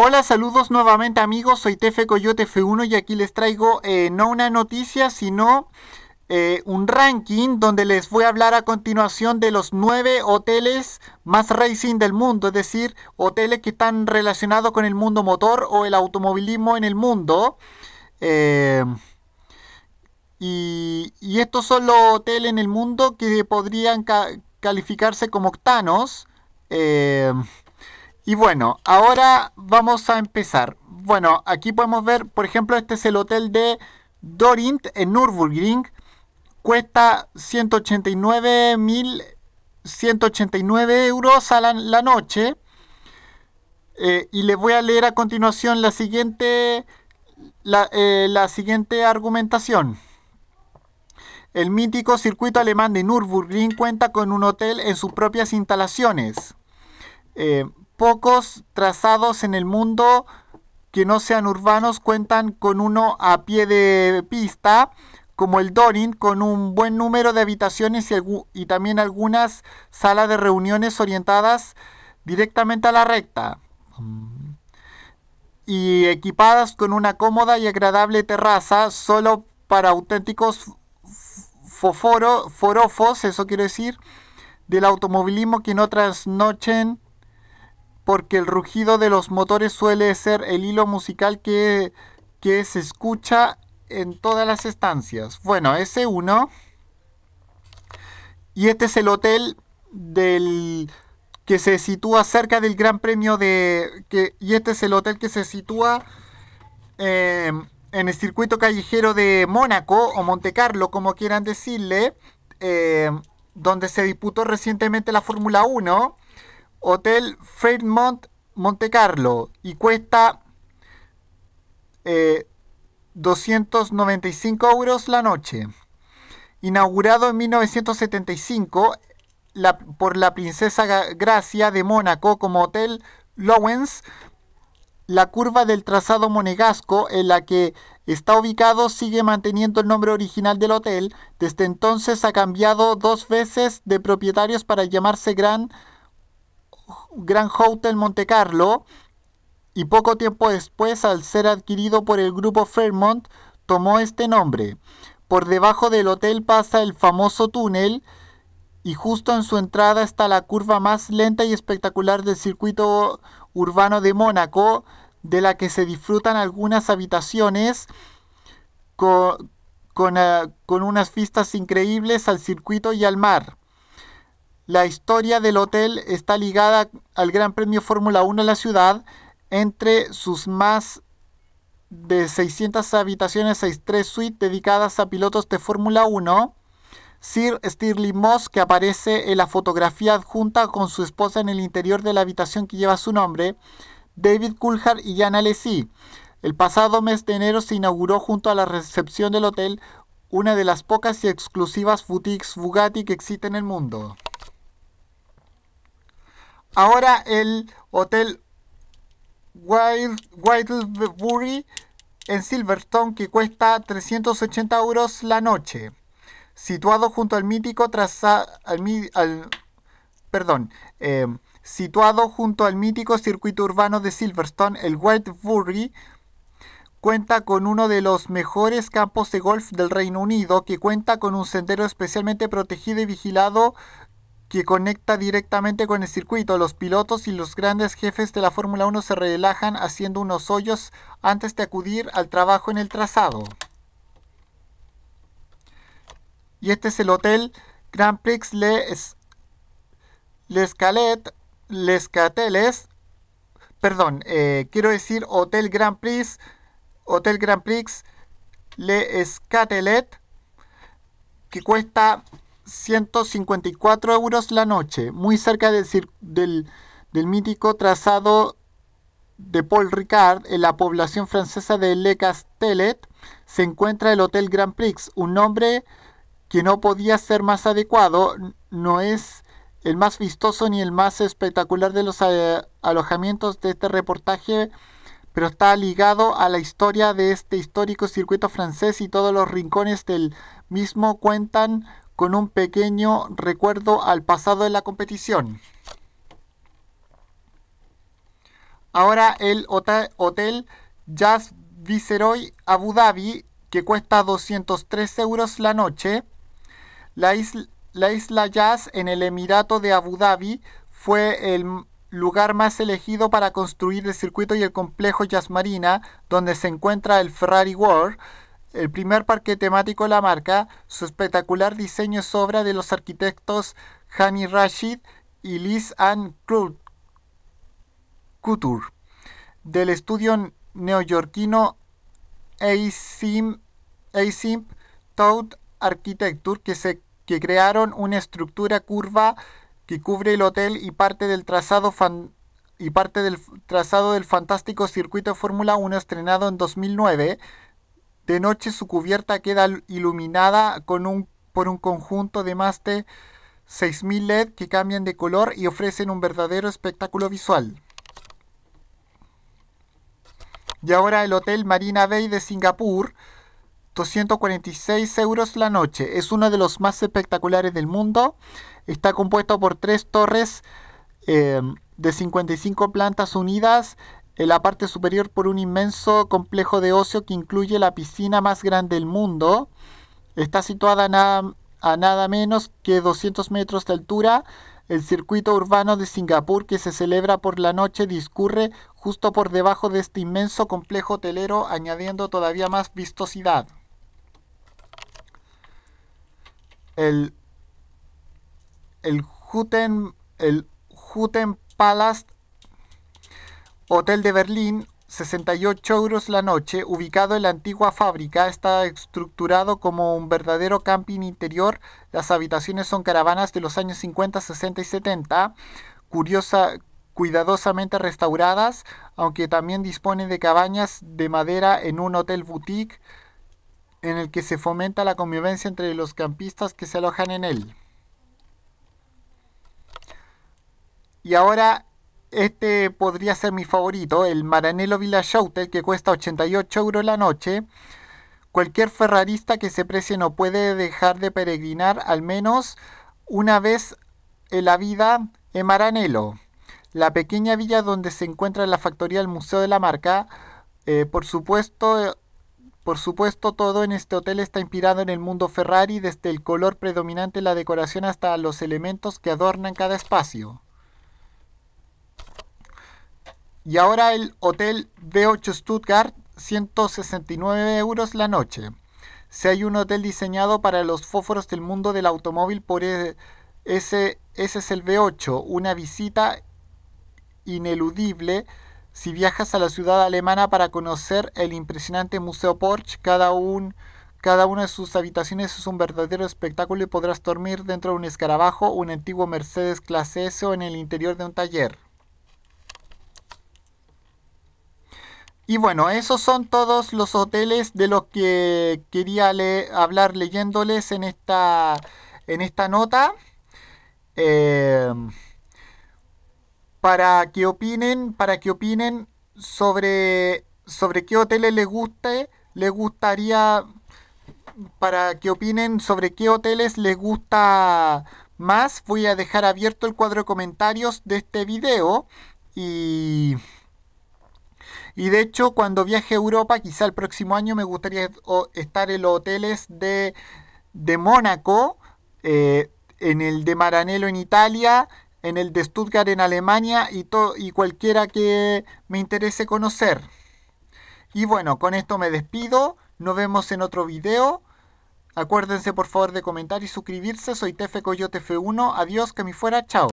Hola, saludos nuevamente amigos, soy Tefe Coyote F1 y aquí les traigo eh, no una noticia, sino eh, un ranking donde les voy a hablar a continuación de los nueve hoteles más racing del mundo, es decir, hoteles que están relacionados con el mundo motor o el automovilismo en el mundo. Eh, y, estos son los hoteles en el mundo que podrían calificarse como octanos. Y bueno, ahora vamos a empezar. Bueno, aquí podemos ver, por ejemplo, este es el hotel de Dorint en Nürburgring. Cuesta 189.189 189 euros a la, noche. Eh, y les voy a leer a continuación la siguiente, eh, la, siguiente argumentación. El mítico circuito alemán de Nürburgring cuenta con un hotel en sus propias instalaciones. Eh, pocos trazados en el mundo que no sean urbanos cuentan con uno a pie de pista, como el Dorin, con un buen número de habitaciones y, también algunas salas de reuniones orientadas directamente a la recta y equipadas con una cómoda y agradable terraza solo para auténticos forofos, eso quiero decir, del automovilismo que no trasnochen porque el rugido de los motores suele ser el hilo musical que, se escucha en todas las estancias. Bueno, ese uno. Y este es el hotel del que se sitúa cerca del Gran Premio de... Que, y este es el hotel que se sitúa eh, en el circuito callejero de Mónaco o Monte Carlo, como quieran decirle, eh, donde se disputó recientemente la Fórmula 1 Hotel Fairmont Monte Carlo y cuesta 295 eh, euros la noche. Inaugurado en 1975 por la princesa Gracia de Mónaco como Hotel Lowens, la curva del trazado monegasco en la que está ubicado sigue manteniendo el nombre original del hotel. Desde entonces ha cambiado dos veces de propietarios para llamarse Gran Gran Hotel Monte Carlo y poco tiempo después, al ser adquirido por el grupo Fairmont, tomó este nombre. Por debajo del hotel pasa el famoso túnel y justo en su entrada está la curva más lenta y espectacular del circuito urbano de Mónaco, de la que se disfrutan algunas habitaciones con, eh, con unas vistas increíbles al circuito y al mar. La historia del hotel está ligada al Gran Premio Fórmula 1 en la ciudad. Entre sus más de 600 habitaciones, 63 suites dedicadas a pilotos de Fórmula 1, Sir Stirling Moss, que aparece en la fotografía adjunta con su esposa en el interior de la habitación que lleva su nombre, David Coulthard y Jana Alesi. El pasado mes de enero se inauguró junto a la recepción del hotel una de las pocas y exclusivas boutiques Bugatti que existe en el mundo. Ahora el hotel Whitebury en Silverstone que cuesta 380 euros la noche. Situado junto al mítico al, perdón, eh, situado junto al mítico circuito urbano de Silverstone, el Whitebury cuenta con uno de los mejores campos de golf del Reino Unido, que cuenta con un sendero especialmente protegido y vigilado que conecta directamente con el circuito. Los pilotos y los grandes jefes de la Fórmula 1 se relajan haciendo unos hoyos antes de acudir al trabajo en el trazado. Y este es el hotel Grand Prix Les, Les, Les Perdón, eh, quiero decir Hotel Grand Prix. Hotel Grand Prix Les Catelet. Que cuesta 154 euros la noche, muy cerca del, del mítico trazado de Paul Ricard, en la población francesa de Le Castellet, se encuentra el Hotel Grand Prix, un nombre que no podía ser más adecuado, no es el más vistoso ni el más espectacular de los eh, alojamientos de este reportaje, pero está ligado a la historia de este histórico circuito francés y todos los rincones del mismo cuentan con un pequeño recuerdo al pasado de la competición. Ahora el Hotel Jazz Viceroy Abu Dhabi, que cuesta 203 euros la noche. La isla, la isla Jazz en el Emirato de Abu Dhabi fue el lugar más elegido para construir el circuito y el complejo Jazz Marina, donde se encuentra el Ferrari World. El primer parque temático de la marca, su espectacular diseño es obra de los arquitectos Hani Rashid y Liz Ann Couture del estudio neoyorquino ASIMP ASIM Toad Architecture que, crearon una estructura curva que cubre el hotel y parte del trazado y parte del trazado del fantástico circuito Fórmula 1 estrenado en 2009 de noche su cubierta queda iluminada con un, por un conjunto de más de 6.000 LED que cambian de color y ofrecen un verdadero espectáculo visual. Y ahora el Hotel Marina Bay de Singapur, 246 euros la noche. Es uno de los más espectaculares del mundo. Está compuesto por tres torres eh, de 55 plantas unidas en la parte superior por un inmenso complejo de ocio que incluye la piscina más grande del mundo. Está situada a nada, menos que 200 metros de altura. El circuito urbano de Singapur que se celebra por la noche discurre justo por debajo de este inmenso complejo hotelero, añadiendo todavía más vistosidad. El, el, el Huten Palace Hotel de Berlín, 68 euros la noche, ubicado en la antigua fábrica, está estructurado como un verdadero camping interior. Las habitaciones son caravanas de los años 50, 60 y 70, curiosa, cuidadosamente restauradas, aunque también dispone de cabañas de madera en un hotel boutique en el que se fomenta la convivencia entre los campistas que se alojan en él. Y ahora este podría ser mi favorito, el Maranello Villa Shoutel, que cuesta 88 euros la noche. Cualquier ferrarista que se precie no puede dejar de peregrinar al menos una vez en la vida en Maranello, la pequeña villa donde se encuentra la factoría del Museo de la Marca. Eh, por supuesto, por supuesto, todo en este hotel está inspirado en el mundo Ferrari, desde el color predominante, la decoración hasta los elementos que adornan cada espacio. Y ahora el Hotel B8 Stuttgart, 169 euros la noche. Si hay un hotel diseñado para los fósforos del mundo del automóvil, por e, ese, ese es el B8, una visita ineludible si viajas a la ciudad alemana para conocer el impresionante Museo Porsche, cada, un, cada una de sus habitaciones es un verdadero espectáculo y podrás dormir dentro de un escarabajo, un antiguo Mercedes clase S o en el interior de un taller. Y bueno, esos son todos los hoteles de los que quería hablar leyéndoles en esta, en esta nota. Eh, para que opinen, para que opinen sobre, sobre qué hoteles les guste, les gustaría, para que opinen sobre qué hoteles les gusta más, voy a dejar abierto el cuadro de comentarios de este video y... Y de hecho, cuando viaje a Europa, quizá el próximo año me gustaría estar en los hoteles de, de Mónaco, eh, en el de Maranello en Italia, en el de Stuttgart en Alemania y, y cualquiera que me interese conocer. Y bueno, con esto me despido. Nos vemos en otro video. Acuérdense por favor de comentar y suscribirse. Soy Tefe Coyote F1. Adiós, que me fuera. Chao.